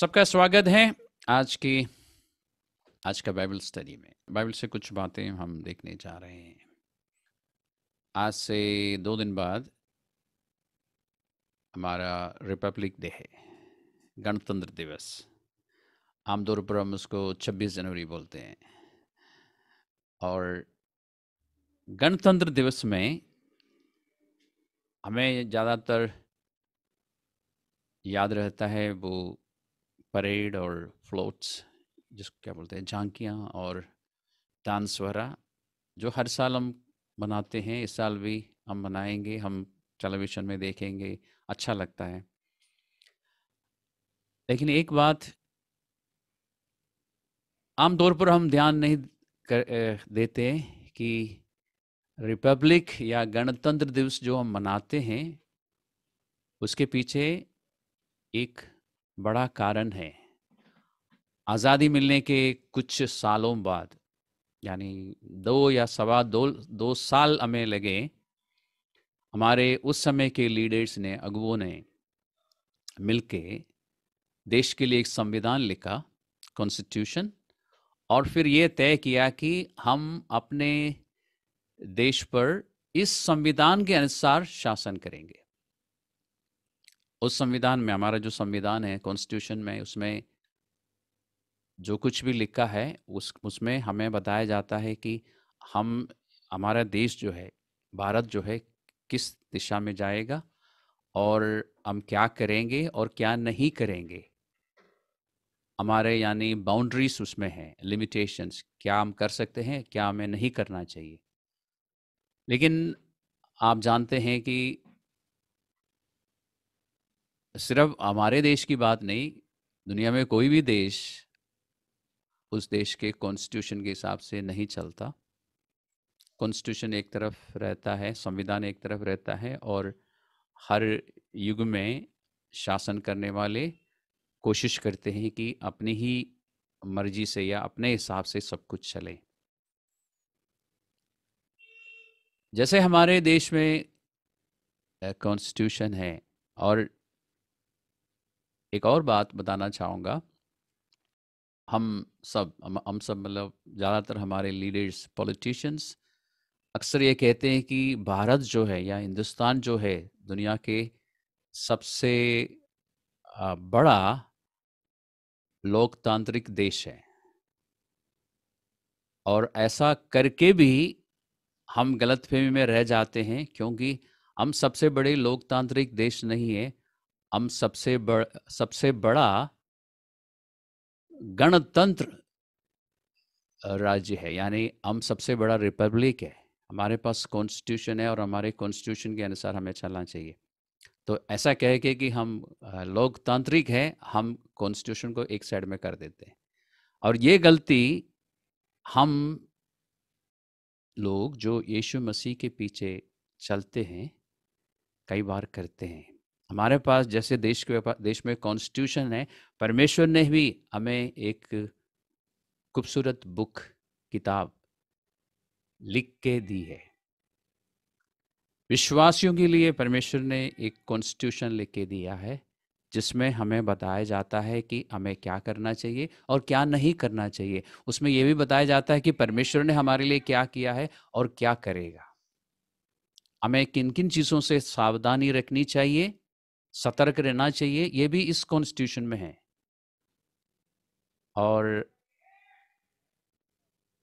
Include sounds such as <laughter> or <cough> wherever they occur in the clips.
सबका स्वागत है आज की आज का बाइबल स्टडी में बाइबल से कुछ बातें हम देखने जा रहे हैं आज से दो दिन बाद हमारा रिपब्लिक डे है गणतंत्र दिवस आमतौर पर हम उसको 26 जनवरी बोलते हैं और गणतंत्र दिवस में हमें ज़्यादातर याद रहता है वो परेड और फ्लोट्स जिसको क्या बोलते हैं झांकियाँ और डांस वगैरह जो हर साल हम बनाते हैं इस साल भी हम बनाएंगे हम टेलीविज़न में देखेंगे अच्छा लगता है लेकिन एक बात आमतौर पर हम ध्यान नहीं कर, देते कि रिपब्लिक या गणतंत्र दिवस जो हम मनाते हैं उसके पीछे एक बड़ा कारण है आज़ादी मिलने के कुछ सालों बाद यानी दो या सवा दो दो साल हमें लगे हमारे उस समय के लीडर्स ने अगुओं ने मिलके देश के लिए एक संविधान लिखा कॉन्स्टिट्यूशन और फिर ये तय किया कि हम अपने देश पर इस संविधान के अनुसार शासन करेंगे उस संविधान में हमारा जो संविधान है कॉन्स्टिट्यूशन में उसमें जो कुछ भी लिखा है उस उसमें हमें बताया जाता है कि हम हमारा देश जो है भारत जो है किस दिशा में जाएगा और हम क्या करेंगे और क्या नहीं करेंगे हमारे यानी बाउंड्रीज उसमें हैं लिमिटेशंस क्या हम कर सकते हैं क्या हमें नहीं करना चाहिए लेकिन आप जानते हैं कि सिर्फ हमारे देश की बात नहीं दुनिया में कोई भी देश उस देश के कॉन्स्टिट्यूशन के हिसाब से नहीं चलता कॉन्स्टिट्यूशन एक तरफ रहता है संविधान एक तरफ रहता है और हर युग में शासन करने वाले कोशिश करते हैं कि अपनी ही मर्जी से या अपने हिसाब से सब कुछ चले जैसे हमारे देश में कॉन्स्टिट्यूशन है और एक और बात बताना चाहूँगा हम सब हम, हम सब मतलब ज़्यादातर हमारे लीडर्स पॉलिटिशियंस अक्सर ये कहते हैं कि भारत जो है या हिंदुस्तान जो है दुनिया के सबसे बड़ा लोकतांत्रिक देश है और ऐसा करके भी हम गलतफहमी में रह जाते हैं क्योंकि हम सबसे बड़े लोकतांत्रिक देश नहीं है हम सबसे बड़ सबसे बड़ा गणतंत्र राज्य है यानी हम सबसे बड़ा रिपब्लिक है हमारे पास कॉन्स्टिट्यूशन है और हमारे कॉन्स्टिट्यूशन के अनुसार हमें चलना चाहिए तो ऐसा कह के कि हम लोकतांत्रिक हैं हम कॉन्स्टिट्यूशन को एक साइड में कर देते हैं और ये गलती हम लोग जो यीशु मसीह के पीछे चलते हैं कई बार करते हैं हमारे पास जैसे देश के देश में कॉन्स्टिट्यूशन है परमेश्वर ने भी हमें एक खूबसूरत बुक किताब लिख के दी है विश्वासियों के लिए परमेश्वर ने एक कॉन्स्टिट्यूशन लिख के दिया है जिसमें हमें बताया जाता है कि हमें क्या करना चाहिए और क्या नहीं करना चाहिए उसमें यह भी बताया जाता है कि परमेश्वर ने हमारे लिए क्या किया है और क्या करेगा हमें किन किन चीज़ों से सावधानी रखनी चाहिए सतर्क रहना चाहिए ये भी इस कॉन्स्टिट्यूशन में है और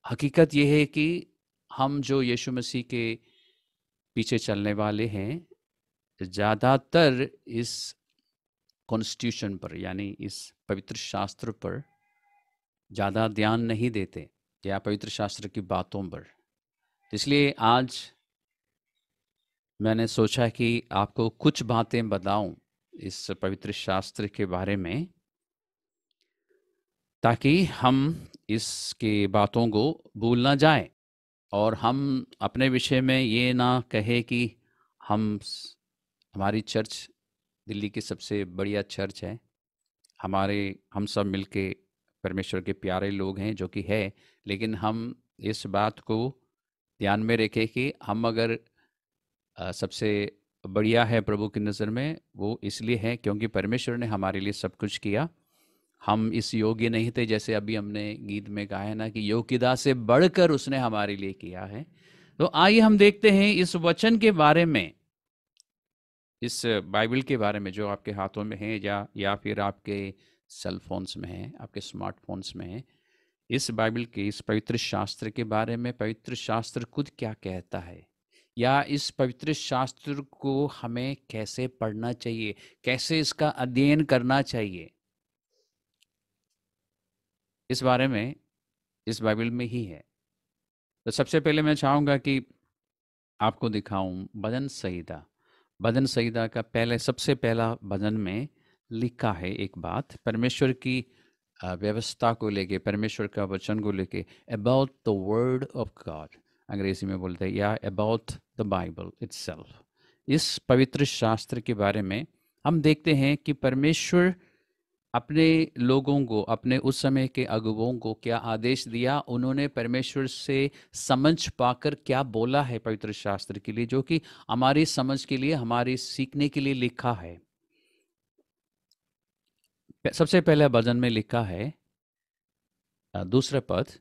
हकीकत यह है कि हम जो यीशु मसीह के पीछे चलने वाले हैं ज़्यादातर इस कॉन्स्टिट्यूशन पर यानी इस पवित्र शास्त्र पर ज़्यादा ध्यान नहीं देते या पवित्र शास्त्र की बातों पर तो इसलिए आज मैंने सोचा कि आपको कुछ बातें बताऊं इस पवित्र शास्त्र के बारे में ताकि हम इसके बातों को भूल ना जाए और हम अपने विषय में ये ना कहे कि हम हमारी चर्च दिल्ली की सबसे बढ़िया चर्च है हमारे हम सब मिलके परमेश्वर के प्यारे लोग हैं जो कि है लेकिन हम इस बात को ध्यान में रखें कि हम अगर सबसे बढ़िया है प्रभु की नज़र में वो इसलिए है क्योंकि परमेश्वर ने हमारे लिए सब कुछ किया हम इस योग्य नहीं थे जैसे अभी हमने गीत में कहा है ना कि योग्यता से बढ़कर उसने हमारे लिए किया है तो आइए हम देखते हैं इस वचन के बारे में इस बाइबल के बारे में जो आपके हाथों में है या या फिर आपके सेलफोन्स में है आपके स्मार्टफोन्स में है इस बाइबल के इस पवित्र शास्त्र के बारे में पवित्र शास्त्र खुद क्या कहता है या इस पवित्र शास्त्र को हमें कैसे पढ़ना चाहिए कैसे इसका अध्ययन करना चाहिए इस बारे में इस बाइबल में ही है तो सबसे पहले मैं चाहूंगा कि आपको दिखाऊं भजन संहिता भजन संहिता का पहले सबसे पहला भजन में लिखा है एक बात परमेश्वर की व्यवस्था को लेके परमेश्वर का वचन को लेके about the word of God अंग्रेजी में बोलते हैं या अबाउट द बाइबल इट्स इस पवित्र शास्त्र के बारे में हम देखते हैं कि परमेश्वर अपने लोगों को अपने उस समय के अगुवों को क्या आदेश दिया उन्होंने परमेश्वर से समझ पाकर क्या बोला है पवित्र शास्त्र के लिए जो कि हमारी समझ के लिए हमारे सीखने के लिए लिखा है सबसे पहले भजन में लिखा है दूसरा पद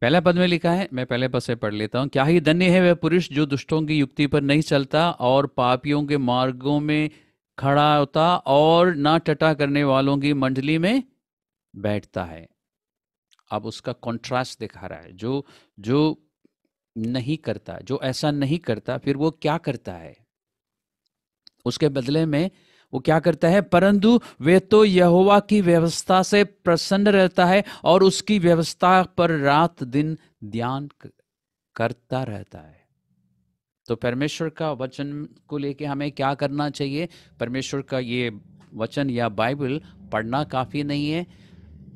पहला पद में लिखा है मैं पहले पद से पढ़ लेता हूं क्या ही धन्य है वह पुरुष जो दुष्टों की युक्ति पर नहीं चलता और पापियों के मार्गों में खड़ा होता और ना टटा करने वालों की मंडली में बैठता है अब उसका कॉन्ट्रास्ट दिखा रहा है जो जो नहीं करता जो ऐसा नहीं करता फिर वो क्या करता है उसके बदले में वो क्या करता है परंतु वे तो यहोवा की व्यवस्था से प्रसन्न रहता है और उसकी व्यवस्था पर रात दिन ध्यान करता रहता है तो परमेश्वर का वचन को लेके हमें क्या करना चाहिए परमेश्वर का ये वचन या बाइबल पढ़ना काफ़ी नहीं है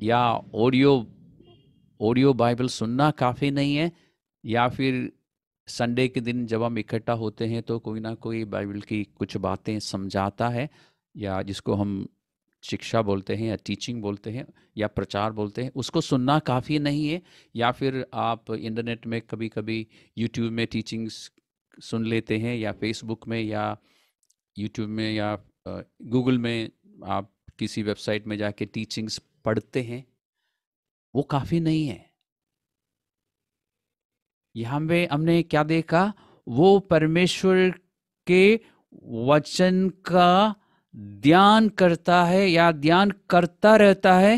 या ऑडियो ऑडियो बाइबल सुनना काफ़ी नहीं है या फिर संडे के दिन जब हम इकट्ठा होते हैं तो कोई ना कोई बाइबल की कुछ बातें समझाता है या जिसको हम शिक्षा बोलते हैं या टीचिंग बोलते हैं या प्रचार बोलते हैं उसको सुनना काफ़ी नहीं है या फिर आप इंटरनेट में कभी कभी यूट्यूब में टीचिंग्स सुन लेते हैं या फेसबुक में या यूट्यूब में या गूगल में आप किसी वेबसाइट में जाके टीचिंग्स पढ़ते हैं वो काफ़ी नहीं है यहां पे हमने क्या देखा वो परमेश्वर के वचन का ध्यान करता है या ध्यान करता रहता है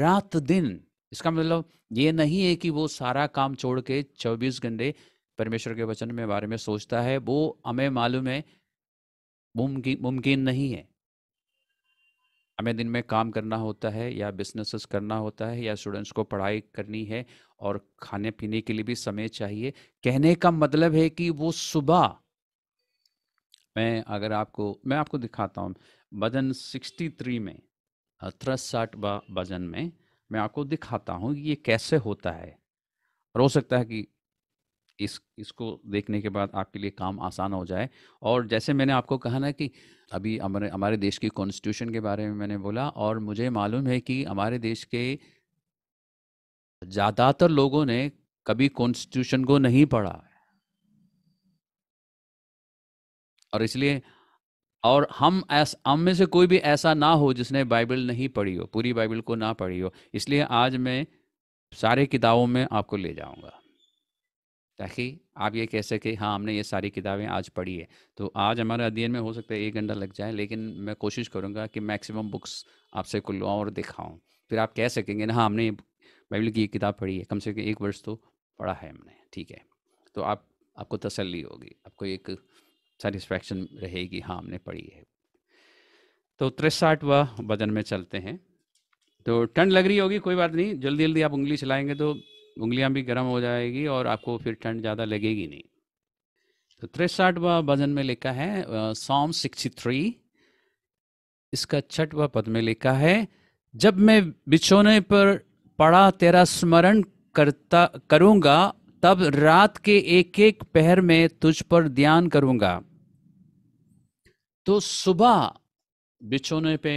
रात दिन इसका मतलब ये नहीं है कि वो सारा काम छोड़ के चौबीस घंटे परमेश्वर के वचन में बारे में सोचता है वो हमें मालूम है मुमकिन मुमकिन नहीं है हमें दिन में काम करना होता है या बिजनेसेस करना होता है या स्टूडेंट्स को पढ़ाई करनी है और खाने पीने के लिए भी समय चाहिए कहने का मतलब है कि वो सुबह मैं अगर आपको मैं आपको दिखाता हूँ भजन 63 में तिरसठ भजन में मैं आपको दिखाता हूँ ये कैसे होता है और हो सकता है कि इस इसको देखने के बाद आपके लिए काम आसान हो जाए और जैसे मैंने आपको कहा ना कि अभी हमारे हमारे देश की कॉन्स्टिट्यूशन के बारे में मैंने बोला और मुझे मालूम है कि हमारे देश के ज़्यादातर लोगों ने कभी कॉन्स्टिट्यूशन को नहीं पढ़ा है और इसलिए और हम ऐस हम में से कोई भी ऐसा ना हो जिसने बाइबल नहीं पढ़ी हो पूरी बाइबल को ना पढ़ी हो इसलिए आज मैं सारे किताबों में आपको ले जाऊंगा ताकि आप ये कह सके हाँ हमने ये सारी किताबें आज पढ़ी है तो आज हमारे अध्ययन में हो सकता है एक घंटा लग जाए लेकिन मैं कोशिश करूँगा कि मैक्सिमम बुक्स आपसे खुलवाऊँ और दिखाऊँ फिर आप कह सकेंगे ना हाँ हमने बाइबल की ये किताब पढ़ी है कम से कम एक वर्ष तो पढ़ा है हमने ठीक है तो आप आपको तसल्ली होगी आपको एक सेटिस्फैक्शन रहेगी हाँ हमने पढ़ी है तो तिरसठवा वजन में चलते हैं तो ठंड लग रही होगी कोई बात नहीं जल्दी जल्दी आप उंगली चलाएंगे तो उंगलियां भी गर्म हो जाएगी और आपको फिर ठंड ज़्यादा लगेगी नहीं तो तिरसठवा भजन में लिखा है सॉम सिक्सटी थ्री इसका छठवा पद में लिखा है जब मैं बिछोने पर पड़ा तेरा स्मरण करता करूंगा तब रात के एक एक पहर में तुझ पर ध्यान करूंगा तो सुबह बिछोने पे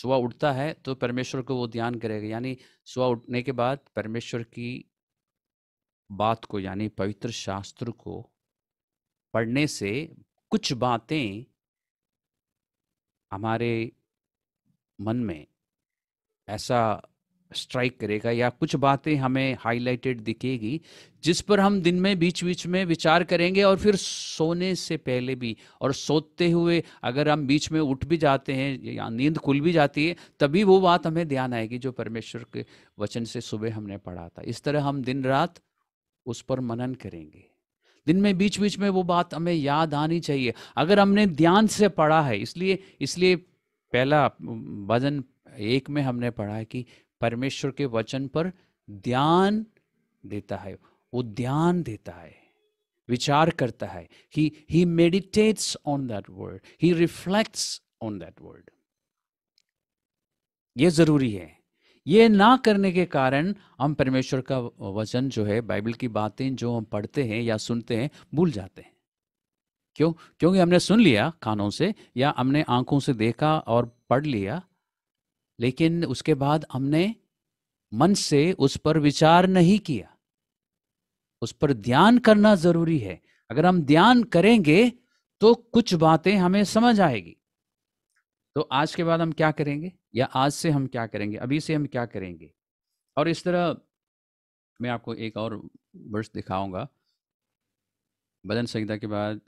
सुबह उठता है तो परमेश्वर को वो ध्यान करेगा यानी सुबह उठने के बाद परमेश्वर की बात को यानी पवित्र शास्त्र को पढ़ने से कुछ बातें हमारे मन में ऐसा स्ट्राइक करेगा या कुछ बातें हमें हाईलाइटेड दिखेगी जिस पर हम दिन में बीच बीच में विचार करेंगे और फिर सोने से पहले भी और सोते हुए अगर हम बीच में उठ भी जाते हैं या नींद खुल भी जाती है तभी वो बात हमें ध्यान आएगी जो परमेश्वर के वचन से सुबह हमने पढ़ा था इस तरह हम दिन रात उस पर मनन करेंगे दिन में बीच बीच में वो बात हमें याद आनी चाहिए अगर हमने ध्यान से पढ़ा है इसलिए इसलिए पहला भजन एक में हमने पढ़ा है कि परमेश्वर के वचन पर ध्यान देता है वो ध्यान देता है विचार करता है he he meditates on that word he reflects on that word ये जरूरी है ये ना करने के कारण हम परमेश्वर का वचन जो है बाइबल की बातें जो हम पढ़ते हैं या सुनते हैं भूल जाते हैं क्यों क्योंकि हमने सुन लिया कानों से या हमने आंखों से देखा और पढ़ लिया लेकिन उसके बाद हमने मन से उस पर विचार नहीं किया उस पर ध्यान करना जरूरी है अगर हम ध्यान करेंगे तो कुछ बातें हमें समझ आएगी तो आज के बाद हम क्या करेंगे या आज से हम क्या करेंगे अभी से हम क्या करेंगे और इस तरह मैं आपको एक और वर्ष दिखाऊंगा बदन संहिता के बाद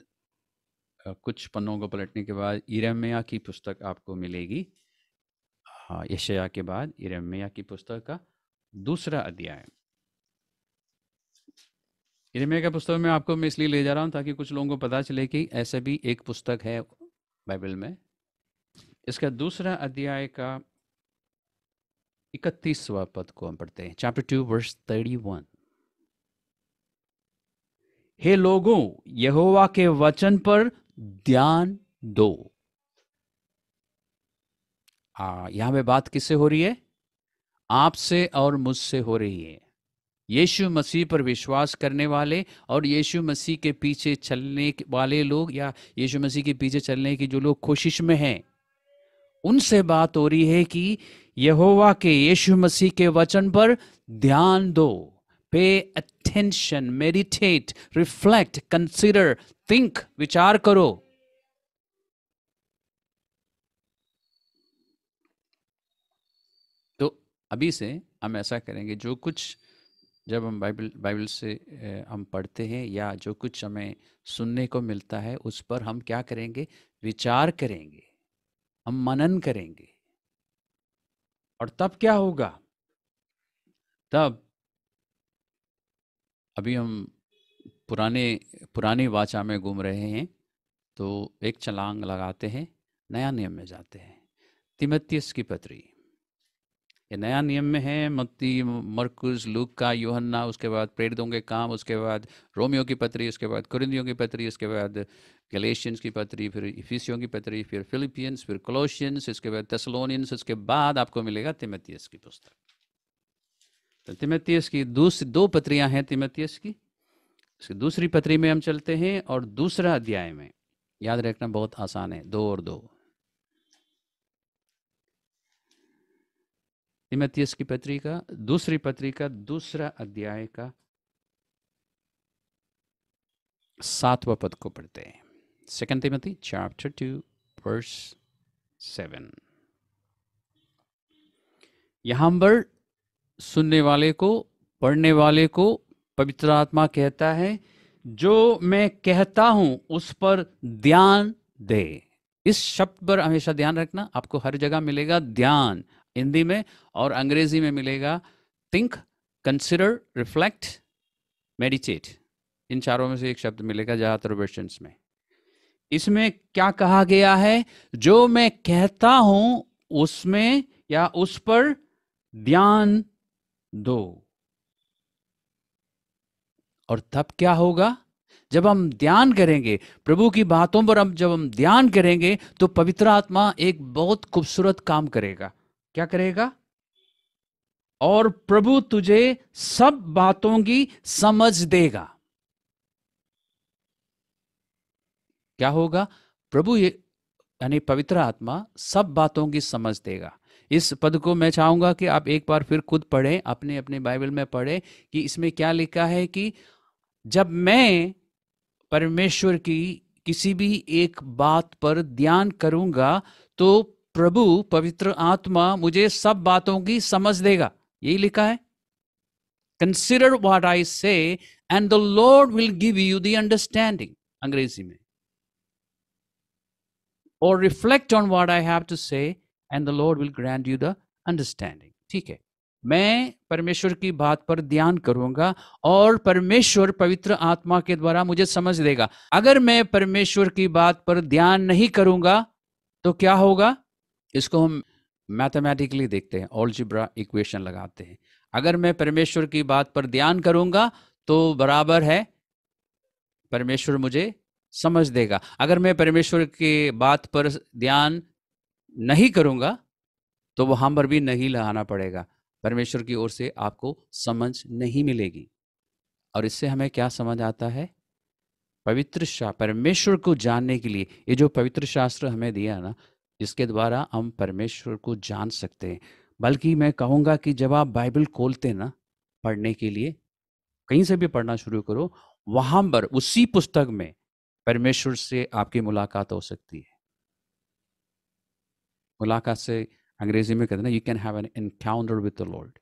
कुछ पन्नों को पलटने के बाद इरम्या की पुस्तक आपको मिलेगी हाँ यशया के बाद इरमिया की पुस्तक का दूसरा अध्याय इरमिया का पुस्तक में आपको मैं इसलिए ले जा रहा हूं ताकि कुछ लोगों को पता चले कि ऐसे भी एक पुस्तक है बाइबल में इसका दूसरा अध्याय का इकतीसवा पद को हम पढ़ते हैं chapter two verse thirty one हे लोगों यहोवा के वचन पर ध्यान दो हाँ यहाँ पे बात किससे हो रही है आपसे और मुझसे हो रही है यीशु मसीह पर विश्वास करने वाले और यीशु मसीह के पीछे चलने वाले लोग या यीशु मसीह के पीछे चलने की जो लोग कोशिश में हैं उनसे बात हो रही है कि यहोवा के यीशु मसीह के वचन पर ध्यान दो pay attention meditate reflect consider think विचार करो अभी से हम ऐसा करेंगे जो कुछ जब हम बाइबल बाइबल से हम पढ़ते हैं या जो कुछ हमें सुनने को मिलता है उस पर हम क्या करेंगे विचार करेंगे हम मनन करेंगे और तब क्या होगा तब अभी हम पुराने पुराने वाचा में घूम रहे हैं तो एक चलांग लगाते हैं नया नियम में जाते हैं तिमत्तीस की पत्री ये नया नियम में है मत्ती मरकुज लूक का योहन्ना उसके बाद प्रेरितों के काम उसके बाद रोमियो की पत्री उसके बाद कुरिंदियों की पत्री उसके बाद गलेशियंस की पत्री फिर इफिसियों की पत्री फिर फिलिपियंस फिर कोलोशियंस इसके बाद तेसलोनियंस उसके बाद आपको मिलेगा तिमतीस की पुस्तक तो तिमतीस की दूसरी दो पत्रियां हैं तिमतीस की इसकी दूसरी पत्री में हम चलते हैं और दूसरा अध्याय में याद रखना बहुत आसान है दो और दो तिमतीस की पत्रिका दूसरी पत्रिका दूसरा अध्याय का सातवा पद को पढ़ते हैं सेकेंड तिमती चैप्टर टू वर्स सेवन यहां पर सुनने वाले को पढ़ने वाले को पवित्र आत्मा कहता है जो मैं कहता हूं उस पर ध्यान दे इस शब्द पर हमेशा ध्यान रखना आपको हर जगह मिलेगा ध्यान हिंदी में और अंग्रेजी में मिलेगा थिंक कंसिडर रिफ्लेक्ट मेडिटेट इन चारों में से एक शब्द मिलेगा ज्यादातर वर्षन में इसमें क्या कहा गया है जो मैं कहता हूं उसमें या उस पर ध्यान दो और तब क्या होगा जब हम ध्यान करेंगे प्रभु की बातों पर हम जब हम ध्यान करेंगे तो पवित्र आत्मा एक बहुत खूबसूरत काम करेगा क्या करेगा और प्रभु तुझे सब बातों की समझ देगा क्या होगा प्रभु ये यानी पवित्र आत्मा सब बातों की समझ देगा इस पद को मैं चाहूंगा कि आप एक बार फिर खुद पढ़ें अपने अपने बाइबल में पढ़ें कि इसमें क्या लिखा है कि जब मैं परमेश्वर की किसी भी एक बात पर ध्यान करूंगा तो प्रभु पवित्र आत्मा मुझे सब बातों की समझ देगा यही लिखा है consider what I say and the Lord will give you the understanding अंग्रेजी में और reflect on what I have to say and the Lord will grant you the understanding ठीक है मैं परमेश्वर की बात पर ध्यान करूंगा और परमेश्वर पवित्र आत्मा के द्वारा मुझे समझ देगा अगर मैं परमेश्वर की बात पर ध्यान नहीं करूंगा तो क्या होगा इसको हम मैथमेटिकली देखते हैं ऑलजिब्रा इक्वेशन लगाते हैं अगर मैं परमेश्वर की बात पर ध्यान करूंगा तो बराबर है परमेश्वर मुझे समझ देगा अगर मैं परमेश्वर की बात पर ध्यान नहीं करूंगा तो वहां पर भी नहीं लगाना पड़ेगा परमेश्वर की ओर से आपको समझ नहीं मिलेगी और इससे हमें क्या समझ आता है पवित्र शास्त्र परमेश्वर को जानने के लिए ये जो पवित्र शास्त्र हमें दिया ना जिसके द्वारा हम परमेश्वर को जान सकते हैं बल्कि मैं कहूँगा कि जब आप बाइबल खोलते ना पढ़ने के लिए कहीं से भी पढ़ना शुरू करो वहां पर उसी पुस्तक में परमेश्वर से आपकी मुलाकात हो सकती है मुलाकात से अंग्रेजी में कहते हैं you can have an encounter with the Lord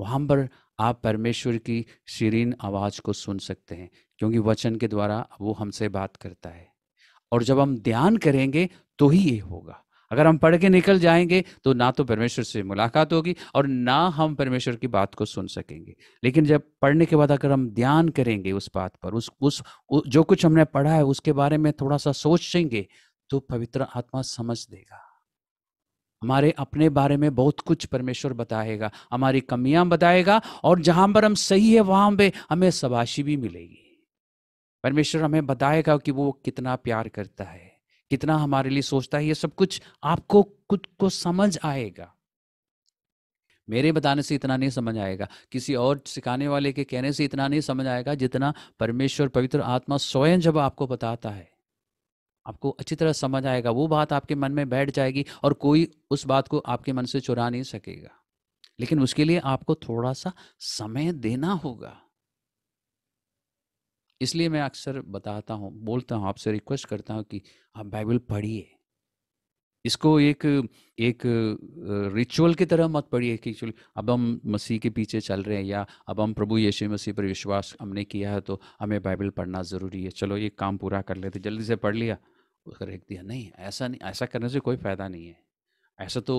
वहां पर आप परमेश्वर की शीरीन आवाज़ को सुन सकते हैं क्योंकि वचन के द्वारा वो हमसे बात करता है और जब हम ध्यान करेंगे तो ही ये होगा अगर हम पढ़ के निकल जाएंगे तो ना तो परमेश्वर से मुलाकात होगी और ना हम परमेश्वर की बात को सुन सकेंगे लेकिन जब पढ़ने के बाद अगर हम ध्यान करेंगे उस बात पर उस उस जो कुछ हमने पढ़ा है उसके बारे में थोड़ा सा सोचेंगे तो पवित्र आत्मा समझ देगा हमारे अपने बारे में बहुत कुछ परमेश्वर बताएगा हमारी कमियां बताएगा और जहां पर हम सही है वहां पे हमें शबाशी भी मिलेगी परमेश्वर हमें बताएगा कि वो कितना प्यार करता है कितना हमारे लिए सोचता है ये सब कुछ आपको खुद को समझ आएगा मेरे बताने से इतना नहीं समझ आएगा किसी और सिखाने वाले के कहने से इतना नहीं समझ आएगा जितना परमेश्वर पवित्र आत्मा स्वयं जब आपको बताता है आपको अच्छी तरह समझ आएगा वो बात आपके मन में बैठ जाएगी और कोई उस बात को आपके मन से चुरा नहीं सकेगा लेकिन उसके लिए आपको थोड़ा सा समय देना होगा इसलिए मैं अक्सर बताता हूँ बोलता हूँ आपसे रिक्वेस्ट करता हूँ कि आप बाइबल पढ़िए इसको एक एक रिचुअल की तरह मत पढ़िए कि एक्चुअली अब हम मसीह के पीछे चल रहे हैं या अब हम प्रभु यीशु मसीह पर विश्वास हमने किया है तो हमें बाइबल पढ़ना ज़रूरी है चलो ये काम पूरा कर लेते जल्दी से पढ़ लिया उसका रख दिया नहीं ऐसा नहीं ऐसा करने से कोई फ़ायदा नहीं है ऐसा तो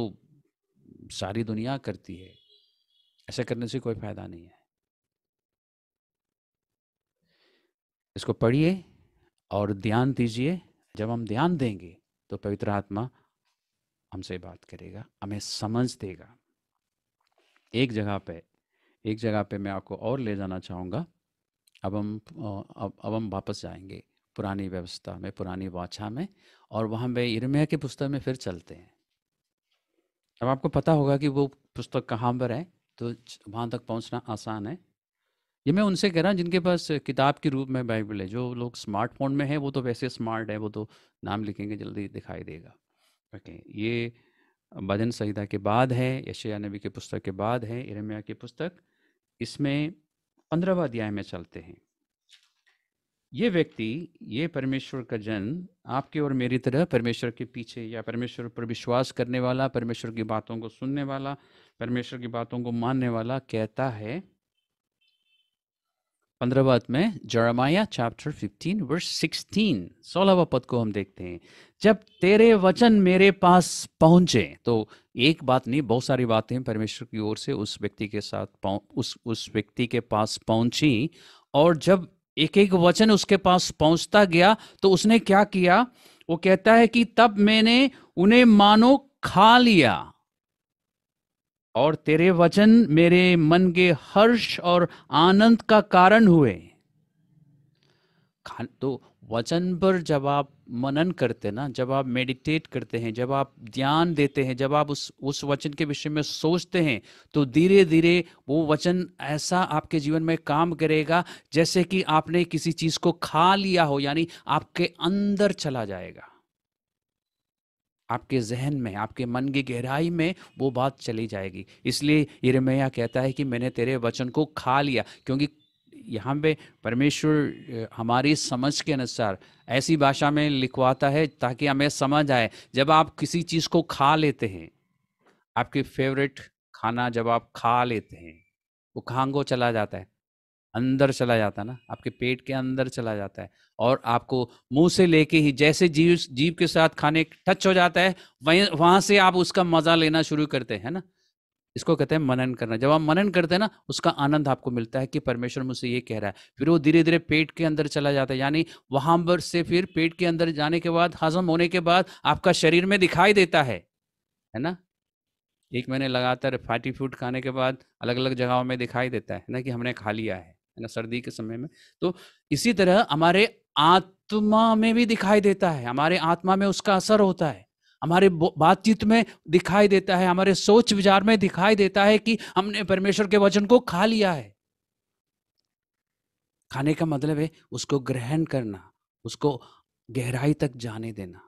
सारी दुनिया करती है ऐसा करने से कोई फ़ायदा नहीं है इसको पढ़िए और ध्यान दीजिए जब हम ध्यान देंगे तो पवित्र आत्मा हमसे बात करेगा हमें समझ देगा एक जगह पे एक जगह पे मैं आपको और ले जाना चाहूँगा अब हम अब अब हम वापस जाएंगे पुरानी व्यवस्था में पुरानी वाचा में और वहाँ पे इर्मिया के पुस्तक में फिर चलते हैं अब आपको पता होगा कि वो पुस्तक कहाँ पर है तो वहाँ तक पहुँचना आसान है ये मैं उनसे कह रहा हूँ जिनके पास किताब के रूप में बाइबल है जो लोग स्मार्टफोन में है वो तो वैसे स्मार्ट है वो तो नाम लिखेंगे जल्दी दिखाई देगा ओके ये भजन संहिता के बाद है यशया नबी की पुस्तक के बाद है इरम्या की पुस्तक इसमें पंद्रहवा अध्याय में चलते हैं ये व्यक्ति ये परमेश्वर का जन आपके और मेरी तरह परमेश्वर के पीछे या परमेश्वर पर विश्वास करने वाला परमेश्वर की बातों को सुनने वाला परमेश्वर की बातों को मानने वाला कहता है पंद्रहवा में Jeremiah chapter fifteen verse sixteen सोलहवा पद को हम देखते हैं जब तेरे वचन मेरे पास पहुंचे तो एक बात नहीं बहुत सारी बातें परमेश्वर की ओर से उस व्यक्ति के साथ उस उस व्यक्ति के पास पहुंची और जब एक एक वचन उसके पास पहुंचता गया तो उसने क्या किया वो कहता है कि तब मैंने उन्हें मानो खा लिया और तेरे वचन मेरे मन के हर्ष और आनंद का कारण हुए तो वचन पर जब आप मनन करते ना जब आप मेडिटेट करते हैं जब आप ध्यान देते हैं जब आप उस उस वचन के विषय में सोचते हैं तो धीरे धीरे वो वचन ऐसा आपके जीवन में काम करेगा जैसे कि आपने किसी चीज़ को खा लिया हो यानी आपके अंदर चला जाएगा आपके जहन में आपके मन की गहराई में वो बात चली जाएगी इसलिए इरमैया कहता है कि मैंने तेरे वचन को खा लिया क्योंकि यहाँ पे परमेश्वर हमारी समझ के अनुसार ऐसी भाषा में लिखवाता है ताकि हमें समझ आए जब आप किसी चीज़ को खा लेते हैं आपके फेवरेट खाना जब आप खा लेते हैं वो खांगो चला जाता है अंदर चला जाता है ना आपके पेट के अंदर चला जाता है और आपको मुंह से लेके ही जैसे जीव जीव के साथ खाने टच हो जाता है वहीं वहां से आप उसका मजा लेना शुरू करते हैं ना इसको कहते हैं मनन करना जब आप मनन करते हैं ना उसका आनंद आपको मिलता है कि परमेश्वर मुझसे ये कह रहा है फिर वो धीरे धीरे पेट के अंदर चला जाता है यानी वहां पर से फिर पेट के अंदर जाने के बाद हजम होने के बाद आपका शरीर में दिखाई देता है है ना एक महीने लगातार फाटी फूड खाने के बाद अलग अलग जगहों में दिखाई देता है ना कि हमने खा लिया है है ना सर्दी के समय में तो इसी तरह हमारे आत्मा में भी दिखाई देता है हमारे आत्मा में उसका असर होता है हमारे बातचीत में दिखाई देता है हमारे सोच विचार में दिखाई देता है कि हमने परमेश्वर के वचन को खा लिया है खाने का मतलब है उसको ग्रहण करना उसको गहराई तक जाने देना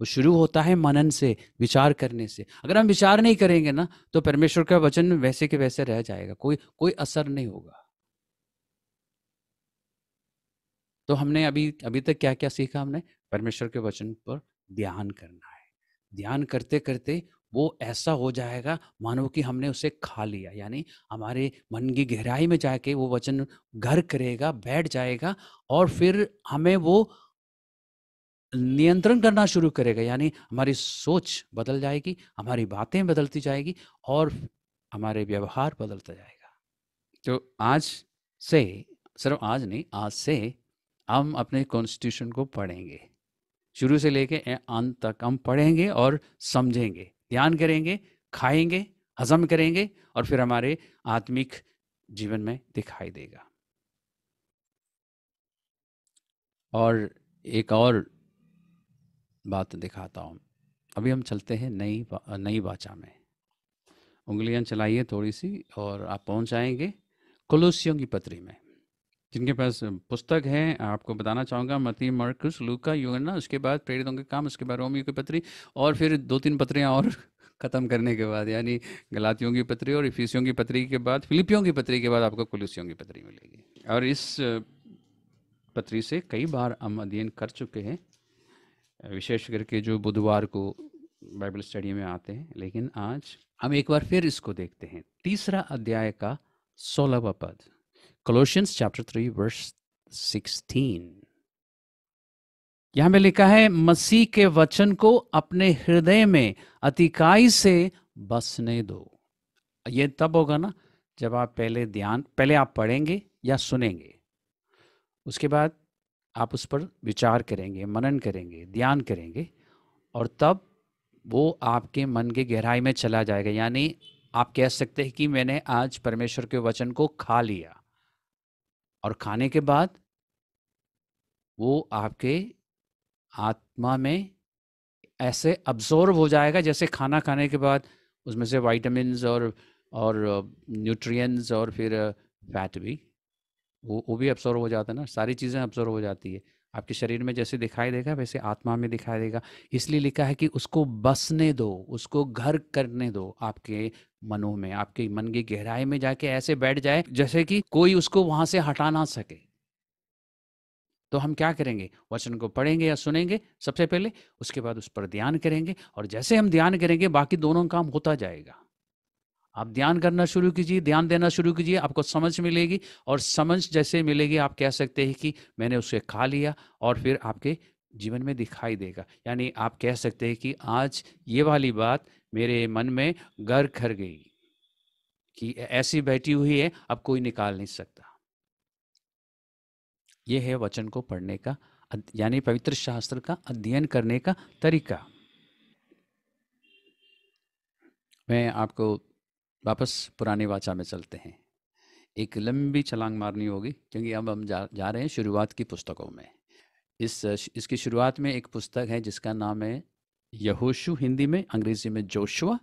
वो शुरू होता है मनन से विचार करने से अगर हम विचार नहीं करेंगे ना तो परमेश्वर का वचन वैसे के वैसे रह जाएगा कोई कोई असर नहीं होगा तो हमने अभी अभी तक क्या क्या सीखा हमने परमेश्वर के वचन पर ध्यान करना है ध्यान करते करते वो ऐसा हो जाएगा मानो कि हमने उसे खा लिया यानी हमारे मन की गहराई में जाके वो वचन घर करेगा बैठ जाएगा और फिर हमें वो नियंत्रण करना शुरू करेगा यानी हमारी सोच बदल जाएगी हमारी बातें बदलती जाएगी और हमारे व्यवहार बदलता जाएगा तो आज से सिर्फ आज नहीं आज से हम अपने कॉन्स्टिट्यूशन को पढ़ेंगे शुरू से लेके अंत तक हम पढ़ेंगे और समझेंगे ध्यान करेंगे खाएंगे हजम करेंगे और फिर हमारे आत्मिक जीवन में दिखाई देगा और एक और बात दिखाता हूँ अभी हम चलते हैं नई नई बाचा में उंगलियां चलाइए थोड़ी सी और आप पहुँच जाएंगे कुलूसियों की पत्री में जिनके पास पुस्तक है आपको बताना चाहूँगा मती मर्कस लूका यूगना उसके बाद प्रेरितों के काम उसके बाद रोमियो की पत्री और फिर दो तीन पत्रियाँ और <laughs> ख़त्म करने के बाद यानी गलातियों की पत्री और इफिसियों की पत्री के बाद फिलिपियों की पत्री के बाद आपको कुलूसियों की पत्री मिलेगी और इस पत्री से कई बार हम अध्ययन कर चुके हैं विशेष करके जो बुधवार को बाइबल स्टडी में आते हैं लेकिन आज हम एक बार फिर इसको देखते हैं तीसरा अध्याय का सोलहवा पद Colossians chapter three verse sixteen यहां में लिखा है मसीह के वचन को अपने हृदय में अतिकाई से बसने दो ये तब होगा ना जब आप पहले ध्यान पहले आप पढ़ेंगे या सुनेंगे उसके बाद आप उस पर विचार करेंगे मनन करेंगे ध्यान करेंगे और तब वो आपके मन के गहराई में चला जाएगा यानी आप कह सकते हैं कि मैंने आज परमेश्वर के वचन को खा लिया और खाने के बाद वो आपके आत्मा में ऐसे अब्जोर्व हो जाएगा जैसे खाना खाने के बाद उसमें से वाइटामिन और और न्यूट्रिएंट्स और फिर फैट भी वो वो भी अब्सॉर्व हो जाता है ना सारी चीज़ें अब्सॉर्व हो जाती है आपके शरीर में जैसे दिखाई देगा वैसे आत्मा में दिखाई देगा इसलिए लिखा है कि उसको बसने दो उसको घर करने दो आपके मनो में आपके मन की गहराई में जाके ऐसे बैठ जाए जैसे कि कोई उसको वहां से हटा ना सके तो हम क्या करेंगे वचन को पढ़ेंगे या सुनेंगे सबसे पहले उसके बाद उस पर ध्यान करेंगे और जैसे हम ध्यान करेंगे बाकी दोनों काम होता जाएगा आप ध्यान करना शुरू कीजिए ध्यान देना शुरू कीजिए आपको समझ मिलेगी और समझ जैसे मिलेगी आप कह सकते हैं कि मैंने उसे खा लिया और फिर आपके जीवन में दिखाई देगा यानी आप कह सकते हैं कि आज ये वाली बात मेरे मन में घर खर गई कि ऐसी बैठी हुई है अब कोई निकाल नहीं सकता यह है वचन को पढ़ने का यानी पवित्र शास्त्र का अध्ययन करने का तरीका मैं आपको वापस पुराने वाचा में चलते हैं एक लंबी छलांग मारनी होगी क्योंकि अब हम जा जा रहे हैं शुरुआत की पुस्तकों में इस इसकी शुरुआत में एक पुस्तक है जिसका नाम है यहोशु हिंदी में अंग्रेजी में जोशुआ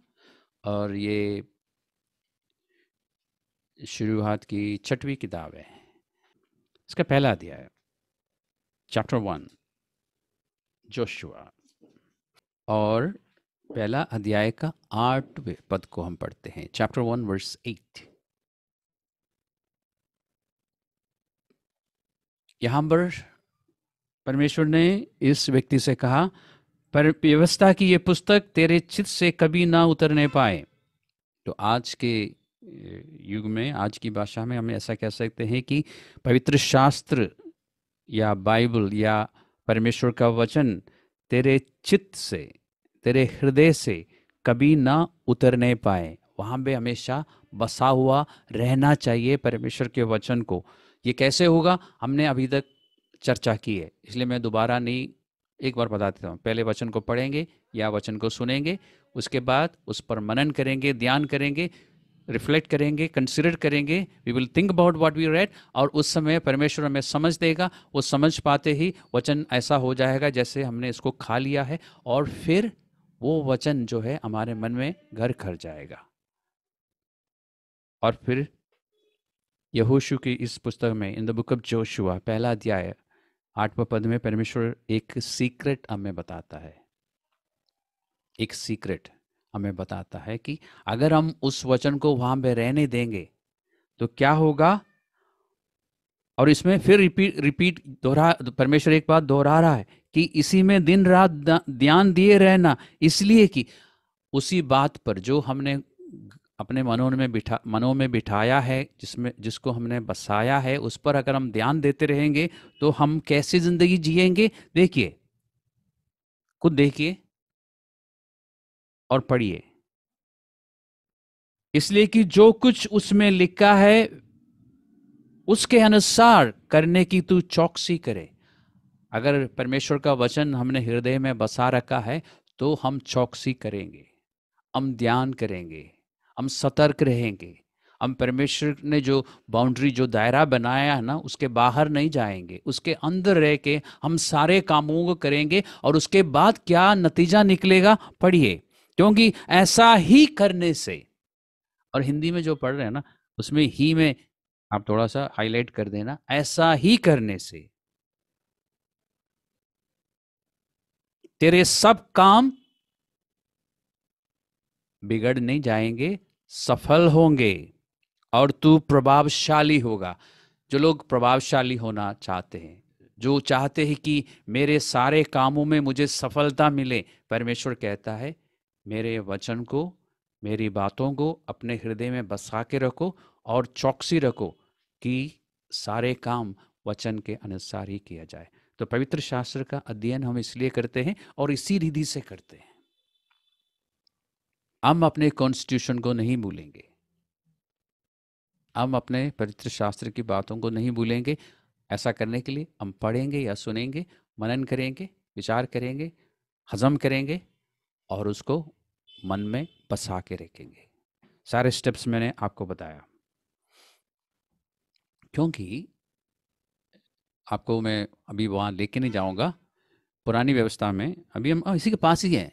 और ये शुरुआत की छठवीं किताब है इसका पहला अध्याय है चैप्टर वन जोशुआ और पहला अध्याय का आठवें पद को हम पढ़ते हैं चैप्टर वन वर्स एट यहां पर परमेश्वर ने इस व्यक्ति से कहा पर व्यवस्था की ये पुस्तक तेरे चित्त से कभी ना उतरने पाए तो आज के युग में आज की भाषा में हम ऐसा कह सकते हैं कि पवित्र शास्त्र या बाइबल या परमेश्वर का वचन तेरे चित्त से तेरे हृदय से कभी ना उतरने पाए वहाँ पे हमेशा बसा हुआ रहना चाहिए परमेश्वर के वचन को ये कैसे होगा हमने अभी तक चर्चा की है इसलिए मैं दोबारा नहीं एक बार बता देता हूँ पहले वचन को पढ़ेंगे या वचन को सुनेंगे उसके बाद उस पर मनन करेंगे ध्यान करेंगे रिफ्लेक्ट करेंगे कंसिडर करेंगे we will think about what we read और उस समय परमेश्वर हमें समझ देगा वो समझ पाते ही वचन ऐसा हो जाएगा जैसे हमने इसको खा लिया है और फिर वो वचन जो है हमारे मन में घर कर जाएगा और फिर यहोशु की इस पुस्तक में in the book of Joshua पहला अध्याय आठवा पद में परमेश्वर एक सीक्रेट हमें बताता है एक सीक्रेट हमें बताता है कि अगर हम उस वचन को वहां पे रहने देंगे तो क्या होगा और इसमें फिर रिपीट रिपीट दोहरा परमेश्वर एक बात दोहरा रहा है कि इसी में दिन रात ध्यान दिए रहना इसलिए कि उसी बात पर जो हमने अपने मनों में बिठा मनो में बिठाया है जिसमें जिसको हमने बसाया है उस पर अगर हम ध्यान देते रहेंगे तो हम कैसे जिंदगी जिएंगे देखिए खुद देखिए और पढ़िए इसलिए कि जो कुछ उसमें लिखा है उसके अनुसार करने की तू चौकसी करे अगर परमेश्वर का वचन हमने हृदय में बसा रखा है तो हम चौकसी करेंगे हम ध्यान करेंगे हम सतर्क रहेंगे हम परमेश्वर ने जो बाउंड्री जो दायरा बनाया है ना उसके बाहर नहीं जाएंगे उसके अंदर रह के हम सारे कामों को करेंगे और उसके बाद क्या नतीजा निकलेगा पढ़िए क्योंकि ऐसा ही करने से और हिंदी में जो पढ़ रहे हैं ना उसमें ही में आप थोड़ा सा हाईलाइट कर देना ऐसा ही करने से तेरे सब काम बिगड़ नहीं जाएंगे सफल होंगे और तू प्रभावशाली होगा जो लोग प्रभावशाली होना चाहते हैं जो चाहते हैं कि मेरे सारे कामों में मुझे सफलता मिले परमेश्वर कहता है मेरे वचन को मेरी बातों को अपने हृदय में बसा के रखो और चौकसी रखो कि सारे काम वचन के अनुसार ही किया जाए तो पवित्र शास्त्र का अध्ययन हम इसलिए करते हैं और इसी रीधि से करते हैं हम अपने कॉन्स्टिट्यूशन को नहीं भूलेंगे हम अपने पवित्र शास्त्र की बातों को नहीं भूलेंगे ऐसा करने के लिए हम पढ़ेंगे या सुनेंगे मनन करेंगे विचार करेंगे हजम करेंगे और उसको मन में बसा के रखेंगे सारे स्टेप्स मैंने आपको बताया क्योंकि आपको मैं अभी वहाँ लेके नहीं जाऊँगा पुरानी व्यवस्था में अभी हम इसी के पास ही है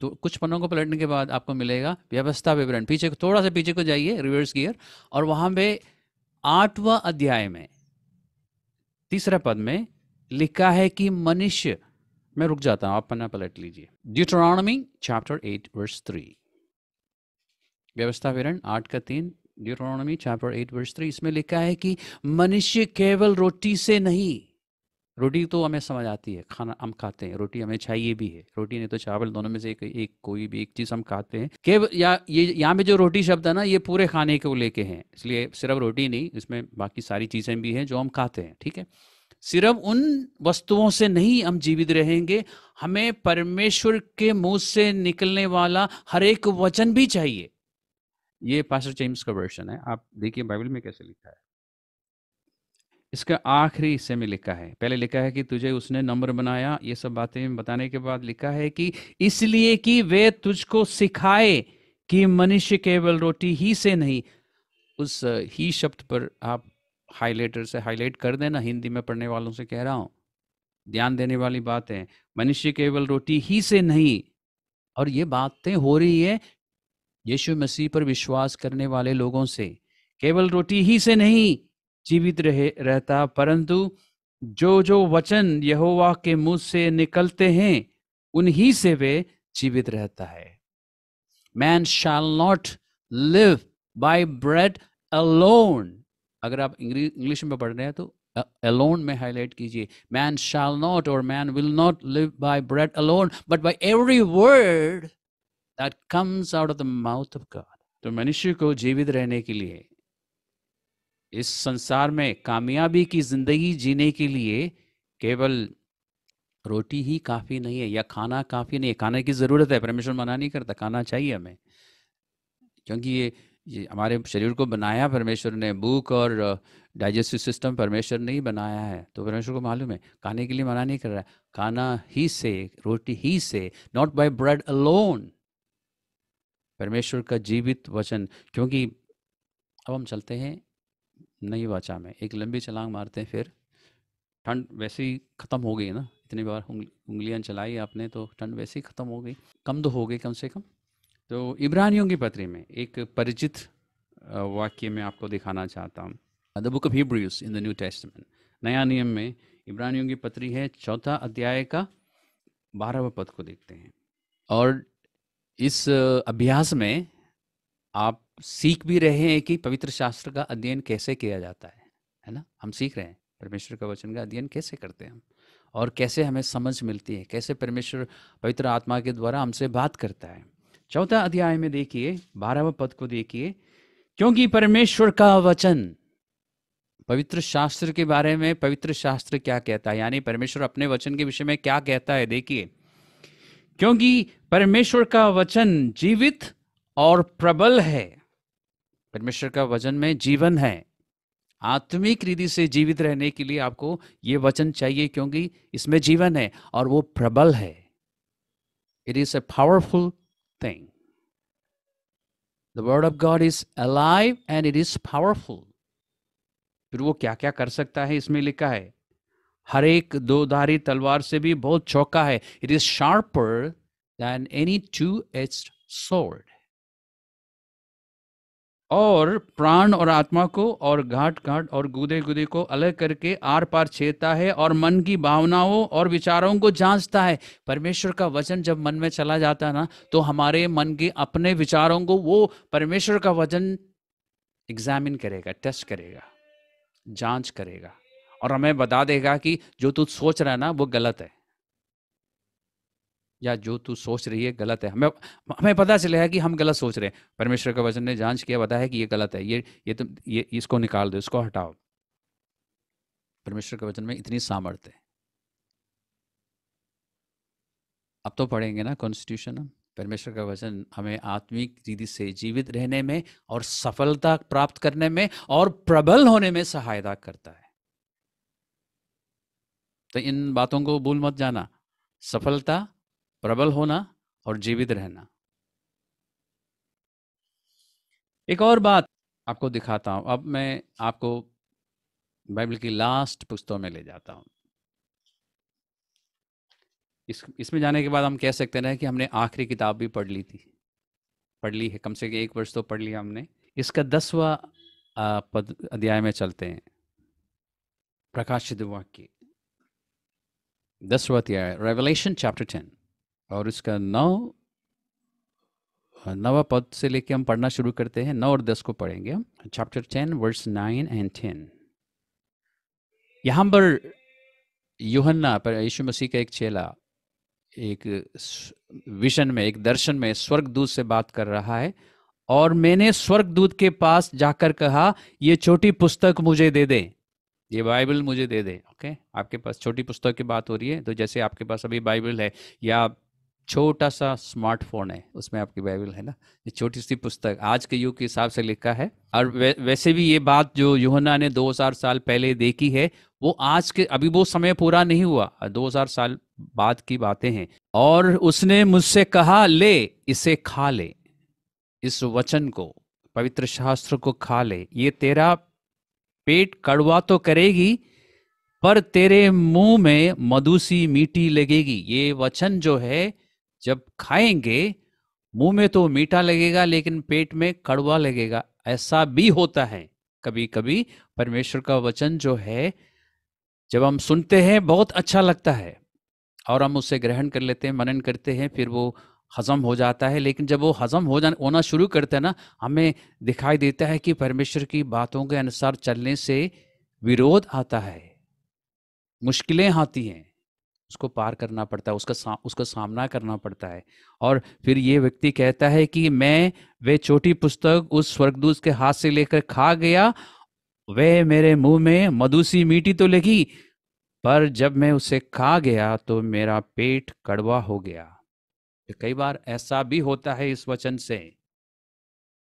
तो कुछ पन्नों को पलटने के बाद आपको मिलेगा व्यवस्था विवरण पीछे को थोड़ा सा पीछे को जाइए रिवर्स गियर और वहां पे आठवा अध्याय में तीसरा पद में लिखा है कि मनुष्य मैं रुक जाता हूं आप पन्ना पलट लीजिए Deuteronomy chapter eight verse three व्यवस्था विवरण आठ का तीन Deuteronomy chapter eight verse three इसमें लिखा है कि मनुष्य केवल रोटी से नहीं रोटी तो हमें समझ आती है खाना हम खाते हैं रोटी हमें चाहिए भी है रोटी नहीं तो चावल दोनों में से एक, एक कोई भी एक चीज़ हम खाते हैं केवल या ये यहाँ पे जो रोटी शब्द है ना ये पूरे खाने को लेके हैं इसलिए सिर्फ रोटी नहीं इसमें बाकी सारी चीज़ें भी हैं जो हम खाते हैं ठीक है सिर्फ उन वस्तुओं से नहीं हम जीवित रहेंगे हमें परमेश्वर के मुंह से निकलने वाला हर एक वचन भी चाहिए ये पास्टर जेम्स का वर्षन है आप देखिए बाइबल में कैसे लिखा है इसका आखिरी हिस्से में लिखा है पहले लिखा है कि तुझे उसने नम्र बनाया ये सब बातें बताने के बाद लिखा है कि इसलिए कि वे तुझको सिखाए कि मनुष्य केवल रोटी ही से नहीं उस ही शब्द पर आप हाईलाइटर से हाईलाइट कर देना हिंदी में पढ़ने वालों से कह रहा हूं ध्यान देने वाली बात है मनुष्य केवल रोटी ही से नहीं और ये बातें हो रही है यीशु मसीह पर विश्वास करने वाले लोगों से केवल रोटी ही से नहीं जीवित रहे रहता परंतु जो जो वचन यहोवा के मुंह से निकलते हैं उन्हीं से वे जीवित रहता है man shall not live by bread alone अगर आप इंग्लिश में पढ़ रहे हैं तो अलोन में हाईलाइट कीजिए मैन शाल नॉट और man will not live by bread alone but by every word that comes out of the mouth of God तो मनुष्य को जीवित रहने के लिए इस संसार में कामयाबी की जिंदगी जीने के लिए केवल रोटी ही काफ़ी नहीं है या खाना काफ़ी नहीं है खाने की ज़रूरत है परमेश्वर मना नहीं करता खाना चाहिए हमें क्योंकि ये ये हमारे शरीर को बनाया परमेश्वर ने भूख और डाइजेस्टिव सिस्टम परमेश्वर ने ही बनाया है तो परमेश्वर को मालूम है खाने के लिए मना नहीं कर रहा है खाना ही से रोटी ही से नॉट बाय ब्रेड अलोन परमेश्वर का जीवित वचन क्योंकि अब हम चलते हैं नहीं बचा मैं एक लंबी छलांग मारते हैं फिर ठंड वैसे ही ख़त्म हो गई ना इतनी बार उंगलियां चलाई आपने तो ठंड वैसे ही ख़त्म हो गई कम तो हो गई कम से कम तो इब्रानियों की पत्री में एक परिचित वाक्य में आपको दिखाना चाहता हूँ the book of Hebrews in the New Testament नया नियम में इब्रानियों की पत्री है चौथा अध्याय का बारहवा पद को देखते हैं और इस अभ्यास में आप सीख भी रहे हैं कि पवित्र शास्त्र का अध्ययन कैसे किया जाता है है ना हम सीख रहे हैं परमेश्वर के वचन का अध्ययन कैसे करते हैं हम और कैसे हमें समझ मिलती है कैसे परमेश्वर पवित्र आत्मा के द्वारा हमसे बात करता है चौथा अध्याय में देखिए बारहवा पद को देखिए क्योंकि परमेश्वर का वचन पवित्र शास्त्र के बारे में पवित्र शास्त्र क्या कहता है यानी परमेश्वर अपने वचन के विषय में क्या कहता है देखिए क्योंकि परमेश्वर का वचन जीवित और प्रबल है परमेश्वर का वचन में जीवन है आत्मिक रीति से जीवित रहने के लिए आपको ये वचन चाहिए क्योंकि इसमें जीवन है और वो प्रबल है it is a powerful thing the word of God is alive and it is powerful फिर वो क्या क्या कर सकता है इसमें लिखा है हर एक दो धारी तलवार से भी बहुत चौका है it is sharper than any two एच सोर्ड और प्राण और आत्मा को और घाट घाट और गुदे गुदे को अलग करके आर पार छेदता है और मन की भावनाओं और विचारों को जांचता है परमेश्वर का वचन जब मन में चला जाता है ना तो हमारे मन के अपने विचारों को वो परमेश्वर का वचन एग्जामिन करेगा टेस्ट करेगा जांच करेगा और हमें बता देगा कि जो तू सोच रहा है ना वो गलत है या जो तू सोच रही है गलत है हमें हमें पता चले है कि हम गलत सोच रहे हैं परमेश्वर का वचन ने जांच किया बताया कि ये गलत है ये ये तुम ये इसको निकाल दो इसको हटाओ परमेश्वर के वचन में इतनी सामर्थ्य है अब तो पढ़ेंगे ना कॉन्स्टिट्यूशन हम परमेश्वर का वचन हमें आत्मिक रीति से जीवित रहने में और सफलता प्राप्त करने में और प्रबल होने में सहायता करता है तो इन बातों को भूल मत जाना सफलता प्रबल होना और जीवित रहना एक और बात आपको दिखाता हूं अब मैं आपको बाइबल की लास्ट पुस्तकों में ले जाता हूं इस इसमें जाने के बाद हम कह सकते हैं कि हमने आखिरी किताब भी पढ़ ली थी पढ़ ली है कम से कम एक वर्ष तो पढ़ लिया हमने इसका दसवा पद अध्याय में चलते हैं प्रकाशित वाक्य दसवा अध्याय रेवलेशन चैप्टर टेन और इसका नौ नवा पद से लेके हम पढ़ना शुरू करते हैं नौ और दस को पढ़ेंगे हम chapter ten verse nine and ten यहां पर यूहन्ना पर यीशु मसीह का एक चेला एक विशन में एक दर्शन में स्वर्गदूत से बात कर रहा है और मैंने स्वर्गदूत के पास जाकर कहा ये छोटी पुस्तक मुझे दे दे ये बाइबल मुझे दे दे ओके आपके पास छोटी पुस्तक की बात हो रही है तो जैसे आपके पास अभी बाइबल है या छोटा सा स्मार्टफोन है उसमें आपकी बाइबल है ना ये छोटी सी पुस्तक आज के युग के हिसाब से लिखा है और वै, वैसे भी ये बात जो योहना ने 2000 साल पहले देखी है वो आज के अभी वो समय पूरा नहीं हुआ 2000 साल बाद की बातें हैं और उसने मुझसे कहा ले इसे खा ले इस वचन को पवित्र शास्त्र को खा ले ये तेरा पेट कड़वा तो करेगी पर तेरे मुंह में मधुसी मीठी लगेगी ये वचन जो है जब खाएंगे मुंह में तो मीठा लगेगा लेकिन पेट में कड़वा लगेगा ऐसा भी होता है कभी कभी परमेश्वर का वचन जो है जब हम सुनते हैं बहुत अच्छा लगता है और हम उसे ग्रहण कर लेते हैं मनन करते हैं फिर वो हजम हो जाता है लेकिन जब वो हजम हो जाना होना शुरू करते हैं ना हमें दिखाई देता है कि परमेश्वर की बातों के अनुसार चलने से विरोध आता है मुश्किलें आती हैं उसको पार करना पड़ता है उसका सा, उसका सामना करना पड़ता है और फिर ये व्यक्ति कहता है कि मैं वे छोटी पुस्तक उस स्वर्गदूत के हाथ से लेकर खा गया वह मेरे मुंह में मधुसी मीठी तो लगी पर जब मैं उसे खा गया तो मेरा पेट कड़वा हो गया कई बार ऐसा भी होता है इस वचन से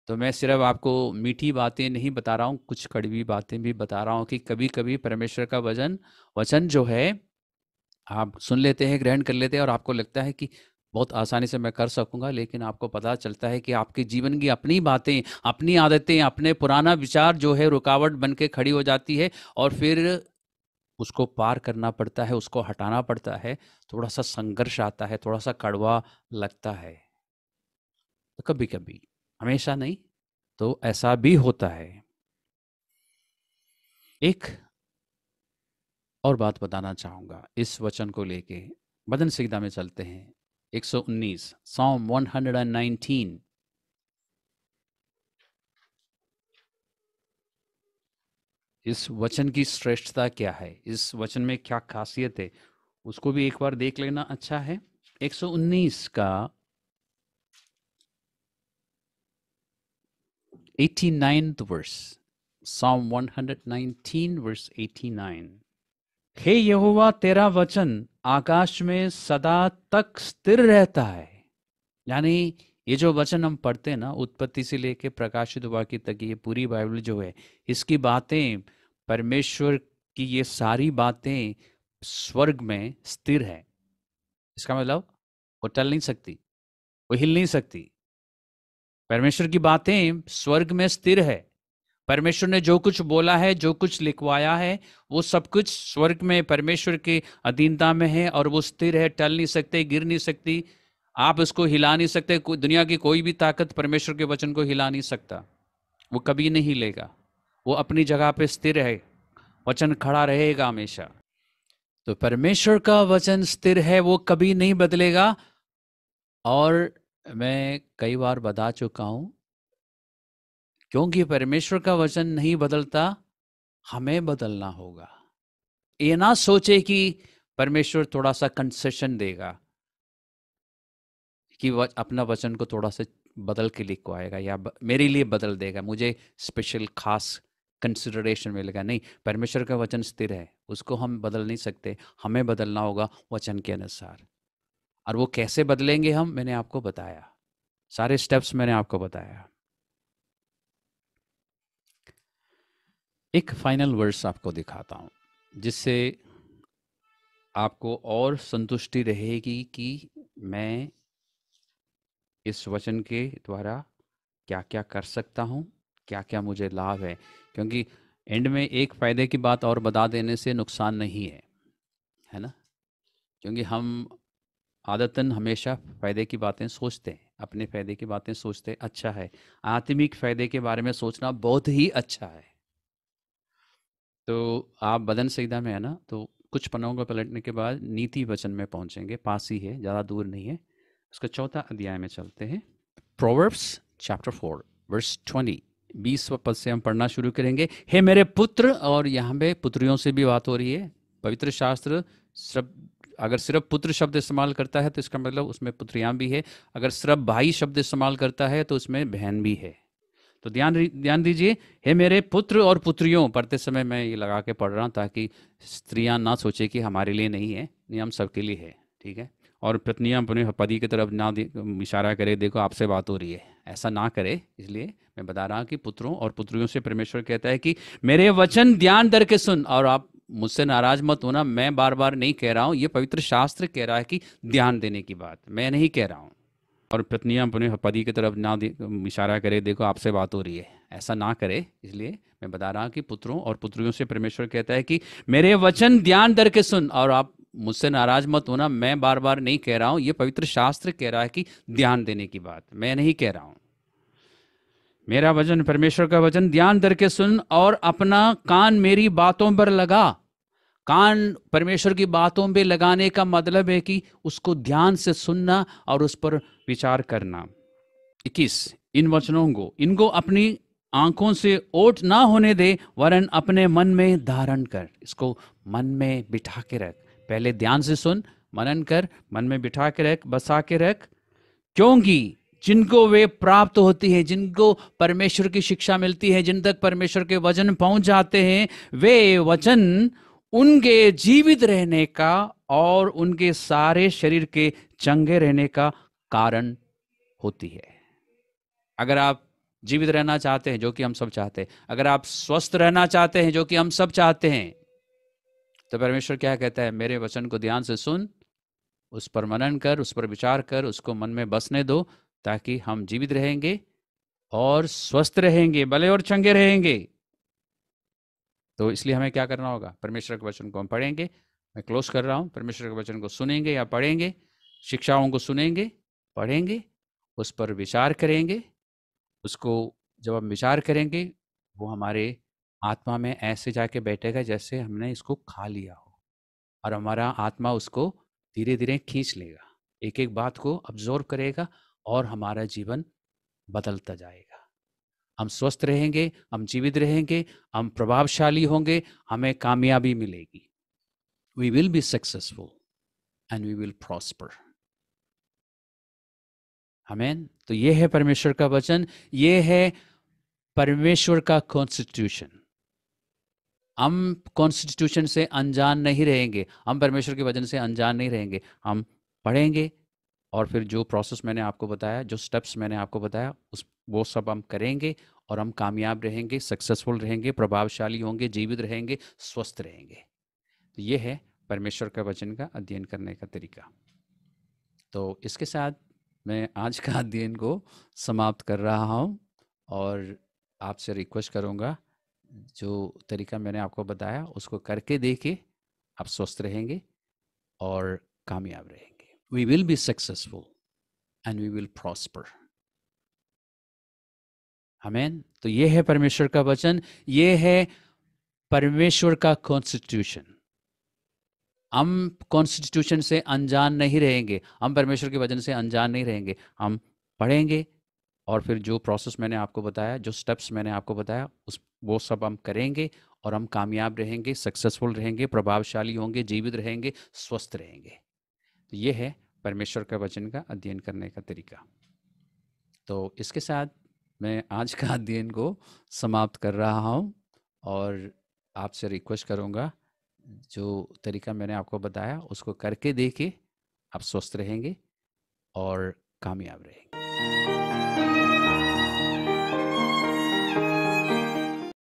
तो मैं सिर्फ आपको मीठी बातें नहीं बता रहा हूँ कुछ कड़वी बातें भी बता रहा हूँ कि कभी कभी परमेश्वर का वजन वचन जो है आप सुन लेते हैं ग्रहण कर लेते हैं और आपको लगता है कि बहुत आसानी से मैं कर सकूंगा लेकिन आपको पता चलता है कि आपके जीवन की अपनी बातें अपनी आदतें अपने पुराना विचार जो है रुकावट बन के खड़ी हो जाती है और फिर उसको पार करना पड़ता है उसको हटाना पड़ता है थोड़ा सा संघर्ष आता है थोड़ा सा कड़वा लगता है तो कभी कभी हमेशा नहीं तो ऐसा भी होता है एक और बात बताना चाहूँगा इस वचन को लेके बदन सीधा में चलते हैं 119 एंड नाइनटीन इस वचन की श्रेष्ठता क्या है इस वचन में क्या खासियत है उसको भी एक बार देख लेना अच्छा है 119 का 89th verse Psalm 119 verse 89 हे यहोवा तेरा वचन आकाश में सदा तक स्थिर रहता है यानी ये जो वचन हम पढ़ते हैं ना उत्पत्ति से लेके प्रकाशित हुआ की तक ये पूरी बाइबल जो है इसकी बातें परमेश्वर की ये सारी बातें स्वर्ग में स्थिर है इसका मतलब वो टल नहीं सकती वो हिल नहीं सकती परमेश्वर की बातें स्वर्ग में स्थिर है परमेश्वर ने जो कुछ बोला है जो कुछ लिखवाया है वो सब कुछ स्वर्ग में परमेश्वर की अधीनता में है और वो स्थिर है टल नहीं सकते गिर नहीं सकती आप उसको हिला नहीं सकते दुनिया की कोई भी ताकत परमेश्वर के वचन को हिला नहीं सकता वो कभी नहीं हिलेगा वो अपनी जगह पे स्थिर है वचन खड़ा रहेगा हमेशा तो परमेश्वर का वचन स्थिर है वो कभी नहीं बदलेगा और मैं कई बार बता चुका हूँ क्योंकि परमेश्वर का वचन नहीं बदलता हमें बदलना होगा ये ना सोचे कि परमेश्वर थोड़ा सा कंसेशन देगा कि अपना वचन को थोड़ा सा बदल के आएगा या मेरे लिए बदल देगा मुझे स्पेशल खास कंसिडरेशन मिलेगा नहीं परमेश्वर का वचन स्थिर है उसको हम बदल नहीं सकते हमें बदलना होगा वचन के अनुसार और वो कैसे बदलेंगे हम मैंने आपको बताया सारे स्टेप्स मैंने आपको बताया एक फाइनल वर्ड्स आपको दिखाता हूँ जिससे आपको और संतुष्टि रहेगी कि मैं इस वचन के द्वारा क्या क्या कर सकता हूँ क्या क्या मुझे लाभ है क्योंकि एंड में एक फ़ायदे की बात और बता देने से नुकसान नहीं है है ना क्योंकि हम आदतन हमेशा फ़ायदे की बातें सोचते हैं अपने फ़ायदे की बातें सोचते हैं अच्छा है आत्मिक फ़ायदे के बारे में सोचना बहुत ही अच्छा है तो आप बदन सईदा में है ना तो कुछ पन्नों को पलटने के बाद नीति वचन में पहुंचेंगे पास ही है ज़्यादा दूर नहीं है उसका चौथा अध्याय में चलते हैं Proverbs chapter four verse twenty बीसवा पद से हम पढ़ना शुरू करेंगे हे मेरे पुत्र और यहाँ पे पुत्रियों से भी बात हो रही है पवित्र शास्त्र सिर्फ अगर सिर्फ पुत्र शब्द इस्तेमाल करता है तो इसका मतलब उसमें पुत्रियाँ भी है अगर सिर्फ भाई शब्द इस्तेमाल करता है तो उसमें बहन भी है तो ध्यान ध्यान दीजिए हे मेरे पुत्र और पुत्रियों पढ़ते समय मैं ये लगा के पढ़ रहा हूँ ताकि स्त्रियाँ ना सोचे कि हमारे लिए नहीं है नियम सबके लिए है ठीक है और पत्नियाँ अपने पति की तरफ ना इशारा करे देखो आपसे बात हो रही है ऐसा ना करे इसलिए मैं बता रहा हूँ कि पुत्रों और पुत्रियों से परमेश्वर कहता है कि मेरे वचन ध्यान दर के सुन और आप मुझसे नाराज मत होना मैं बार बार नहीं कह रहा हूँ ये पवित्र शास्त्र कह रहा है कि ध्यान देने की बात मैं नहीं कह रहा हूँ और पत्नियाँ अपने पति की तरफ ना इशारा करे देखो आपसे बात हो रही है ऐसा ना करे इसलिए मैं बता रहा हूँ कि पुत्रों और पुत्रियों से परमेश्वर कहता है कि मेरे वचन ध्यान दर के सुन और आप मुझसे नाराज मत होना मैं बार बार नहीं कह रहा हूं ये पवित्र शास्त्र कह रहा है कि ध्यान देने की बात मैं नहीं कह रहा हूं मेरा वचन परमेश्वर का वचन ध्यान दर के सुन और अपना कान मेरी बातों पर लगा कान परमेश्वर की बातों पे लगाने का मतलब है कि उसको ध्यान से सुनना और उस पर विचार करना इक्कीस इन वचनों को इनको अपनी आंखों से ओट ना होने दे वरन अपने मन में धारण कर इसको मन में बिठा के रख पहले ध्यान से सुन मनन कर मन में बिठा के रख बसा के रख क्योंकि जिनको वे प्राप्त होती है जिनको परमेश्वर की शिक्षा मिलती है जिन तक परमेश्वर के वचन पहुंच जाते हैं वे वचन उनके जीवित रहने का और उनके सारे शरीर के चंगे रहने का कारण होती है अगर आप जीवित रहना चाहते हैं जो कि हम सब चाहते हैं अगर आप स्वस्थ रहना चाहते हैं जो कि हम सब चाहते हैं तो परमेश्वर क्या कहता है मेरे वचन को ध्यान से सुन उस पर मनन कर उस पर विचार कर उसको मन में बसने दो ताकि हम जीवित रहेंगे और स्वस्थ रहेंगे भले और चंगे रहेंगे तो इसलिए हमें क्या करना होगा परमेश्वर के वचन को हम पढ़ेंगे मैं क्लोज कर रहा हूँ परमेश्वर के वचन को सुनेंगे या पढ़ेंगे शिक्षाओं को सुनेंगे पढ़ेंगे उस पर विचार करेंगे उसको जब हम विचार करेंगे वो हमारे आत्मा में ऐसे जाके बैठेगा जैसे हमने इसको खा लिया हो और हमारा आत्मा उसको धीरे धीरे खींच लेगा एक एक बात को अब्जोर्व करेगा और हमारा जीवन बदलता जाएगा हम स्वस्थ रहेंगे हम जीवित रहेंगे हम प्रभावशाली होंगे हमें कामयाबी मिलेगी we will be successful and we will prosper हमें तो ये है परमेश्वर का वचन ये है परमेश्वर का कॉन्स्टिट्यूशन हम कॉन्स्टिट्यूशन से अनजान नहीं रहेंगे हम परमेश्वर के वचन से अनजान नहीं रहेंगे हम पढ़ेंगे और फिर जो प्रोसेस मैंने आपको बताया जो स्टेप्स मैंने आपको बताया उस वो सब हम करेंगे और हम कामयाब रहेंगे सक्सेसफुल रहेंगे प्रभावशाली होंगे जीवित रहेंगे स्वस्थ रहेंगे तो ये है परमेश्वर का वचन का अध्ययन करने का तरीका तो इसके साथ मैं आज का अध्ययन को समाप्त कर रहा हूँ और आपसे रिक्वेस्ट करूँगा जो तरीका मैंने आपको बताया उसको करके देखिए आप स्वस्थ रहेंगे और कामयाब रहेंगे we will be successful and we will prosper हमें तो ये है परमेश्वर का वचन ये है परमेश्वर का कॉन्स्टिट्यूशन हम कॉन्स्टिट्यूशन से अनजान नहीं रहेंगे हम परमेश्वर के वचन से अनजान नहीं रहेंगे हम पढ़ेंगे और फिर जो प्रोसेस मैंने आपको बताया जो स्टेप्स मैंने आपको बताया उस वो सब हम करेंगे और हम कामयाब रहेंगे सक्सेसफुल रहेंगे प्रभावशाली होंगे जीवित रहेंगे स्वस्थ रहेंगे तो ये है परमेश्वर का वचन का अध्ययन करने का तरीका तो इसके साथ मैं आज का अध्ययन को समाप्त कर रहा हूँ और आपसे रिक्वेस्ट करूँगा जो तरीका मैंने आपको बताया उसको करके देखे आप स्वस्थ रहेंगे और कामयाब रहेंगे